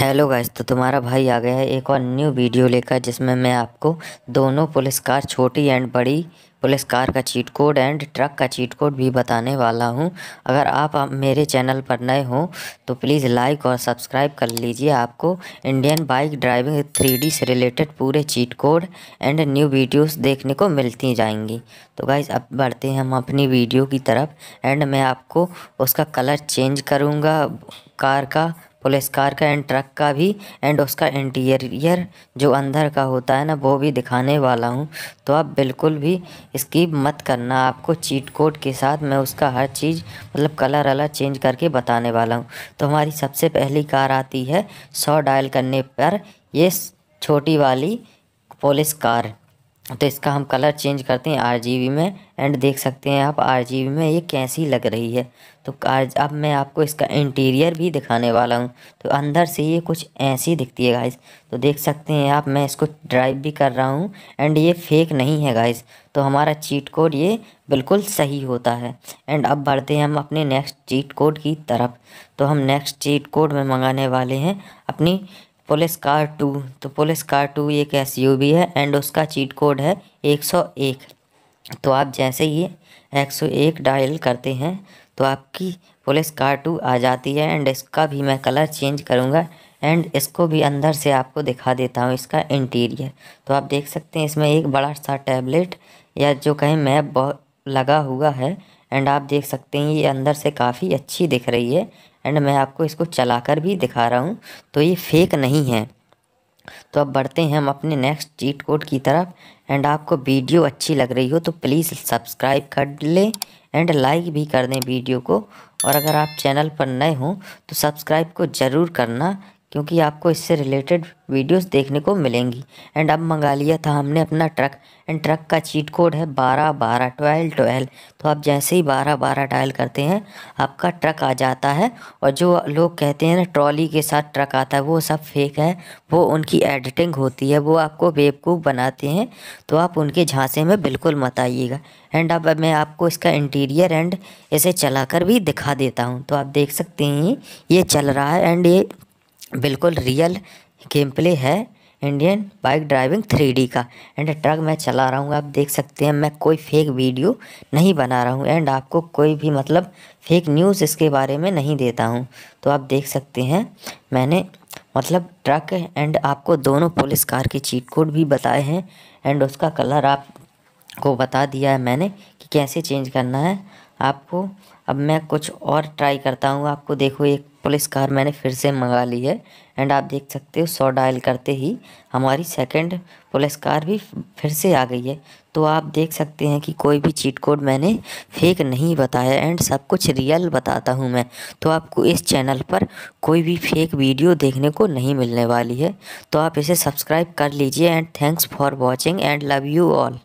hello guys तो तुम्हारा भाई आ गया है एक और न्यू वीडियो लेकर जिसमें मैं आपको दोनों पुलिस कार छोटी एंड बड़ी पुलिस कार का चीट कोड एंड ट्रक का चीट कोड भी बताने वाला हूं अगर आप मेरे चैनल पर नए हो तो प्लीज़ लाइक और सब्सक्राइब कर लीजिए आपको इंडियन बाइक ड्राइविंग थ्री से रिलेटेड पूरे cheat code and new videos देखने को मिलती जाएंगी तो गाइज़ अब बढ़ते हैं हम अपनी वीडियो की तरफ एंड मैं आपको उसका कलर चेंज करूँगा कार का और इस कार का एंड ट्रक का भी एंड उसका इंटीरियर जो अंदर का होता है ना वो भी दिखाने वाला हूँ तो आप बिल्कुल भी इसकी मत करना आपको चीट कोड के साथ मैं उसका हर चीज़ मतलब कलर अलग चेंज करके बताने वाला हूँ तो हमारी सबसे पहली कार आती है सौ डायल करने पर ये छोटी वाली पुलिस कार तो इसका हम कलर चेंज करते हैं आर में एंड देख सकते हैं आप आर में ये कैसी लग रही है तो आज अब मैं आपको इसका इंटीरियर भी दिखाने वाला हूँ तो अंदर से ये कुछ ऐसी दिखती है गाइस तो देख सकते हैं आप मैं इसको ड्राइव भी कर रहा हूँ एंड ये फेक नहीं है गाइस तो हमारा चीट कोड ये बिल्कुल सही होता है एंड अब बढ़ते हैं हम अपने नेक्स्ट चीट कोड की तरफ तो हम नेक्स्ट चीट कोड में मंगाने वाले हैं अपनी पुलिस कार टू तो पुलिस कार टू एक एस है एंड उसका चीट कोड है 101 तो आप जैसे ही 101 डायल करते हैं तो आपकी पुलिस कार टू आ जाती है एंड इसका भी मैं कलर चेंज करूँगा एंड इसको भी अंदर से आपको दिखा देता हूँ इसका इंटीरियर तो आप देख सकते हैं इसमें एक बड़ा सा टैबलेट या जो कहें मैप लगा हुआ है एंड आप देख सकते हैं ये अंदर से काफ़ी अच्छी दिख रही है एंड मैं आपको इसको चलाकर भी दिखा रहा हूँ तो ये फेक नहीं है तो अब बढ़ते हैं हम अपने नेक्स्ट चीट कोड की तरफ एंड आपको वीडियो अच्छी लग रही हो तो प्लीज़ सब्सक्राइब कर लें एंड लाइक भी कर दें वीडियो को और अगर आप चैनल पर नए हों तो सब्सक्राइब को ज़रूर करना क्योंकि आपको इससे रिलेटेड वीडियोस देखने को मिलेंगी एंड अब मंगा लिया था हमने अपना ट्रक एंड ट्रक का चीट कोड है बारह बारह ट्वेल्व ट्वेल्व तो आप जैसे ही बारह बारह डायल करते हैं आपका ट्रक आ जाता है और जो लोग कहते हैं ना ट्रॉली के साथ ट्रक आता है वो सब फेक है वो उनकी एडिटिंग होती है वो आपको बेवकूफ़ बनाते हैं तो आप उनके झांसे में बिल्कुल मत आइएगा एंड अब मैं आपको इसका इंटीरियर एंड इसे चला भी दिखा देता हूँ तो आप देख सकते हैं ये चल रहा है एंड ये बिल्कुल रियल गेम प्ले है इंडियन बाइक ड्राइविंग थ्री का एंड ट्रक मैं चला रहा हूँ आप देख सकते हैं मैं कोई फेक वीडियो नहीं बना रहा हूँ एंड आपको कोई भी मतलब फेक न्यूज़ इसके बारे में नहीं देता हूँ तो आप देख सकते हैं मैंने मतलब ट्रक एंड आपको दोनों पुलिस कार के चीट कोड भी बताए हैं एंड उसका कलर आपको बता दिया है मैंने कि कैसे चेंज करना है आपको अब मैं कुछ और ट्राई करता हूँ आपको देखो एक पुलिस कार मैंने फिर से मंगा ली है एंड आप देख सकते हो सौ डायल करते ही हमारी सेकंड पुलिस कार भी फिर से आ गई है तो आप देख सकते हैं कि कोई भी चीट कोड मैंने फेक नहीं बताया एंड सब कुछ रियल बताता हूँ मैं तो आपको इस चैनल पर कोई भी फेक वीडियो देखने को नहीं मिलने वाली है तो आप इसे सब्सक्राइब कर लीजिए and thanks for watching and love you all